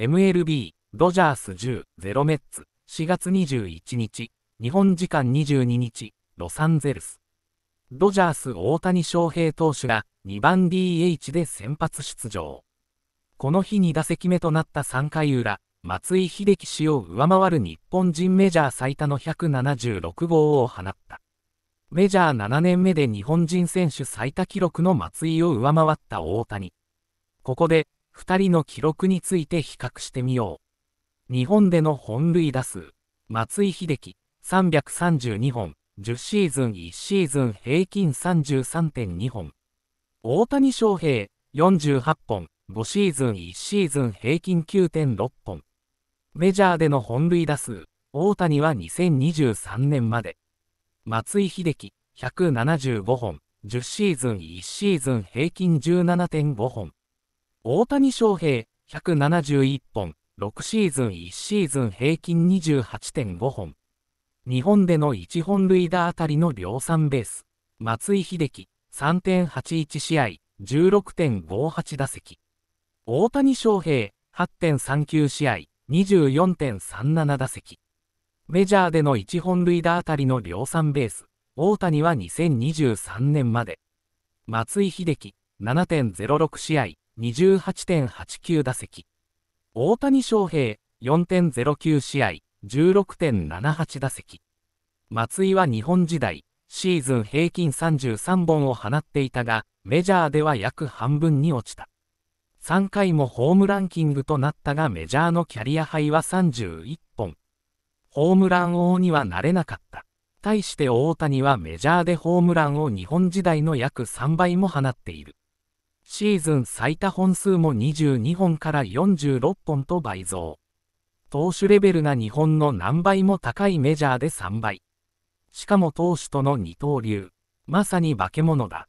MLB、ドジャース10、0メッツ、4月21日、日本時間22日、ロサンゼルス。ドジャース大谷翔平投手が2番 DH で先発出場。この日2打席目となった3回裏、松井秀喜氏を上回る日本人メジャー最多の176号を放った。メジャー7年目で日本人選手最多記録の松井を上回った大谷。ここで、2人の記録について比較してみよう。日本での本塁打数、松井秀喜、332本、10シーズン1シーズン平均33.2本。大谷翔平、48本、5シーズン1シーズン平均9.6本。メジャーでの本塁打数、大谷は2023年まで。松井秀喜、175本、10シーズン1シーズン平均17.5本。大谷翔平、171本、6シーズン1シーズン平均28.5本。日本での1本塁打あたりの量産ベース。松井秀喜、3.81試合、16.58打席。大谷翔平、8.39試合、24.37打席。メジャーでの1本塁打あたりの量産ベース、大谷は2023年まで。松井秀喜、7.06試合、28.89打席。大谷翔平、4.09試合、16.78打席。松井は日本時代、シーズン平均33本を放っていたが、メジャーでは約半分に落ちた。3回もホームランキングとなったがメジャーのキャリアハイは31本。ホームラン王にはなれなかった。対して大谷はメジャーでホームランを日本時代の約3倍も放っている。シーズン最多本数も22本から46本と倍増。投手レベルが日本の何倍も高いメジャーで3倍。しかも投手との二刀流。まさに化け物だ。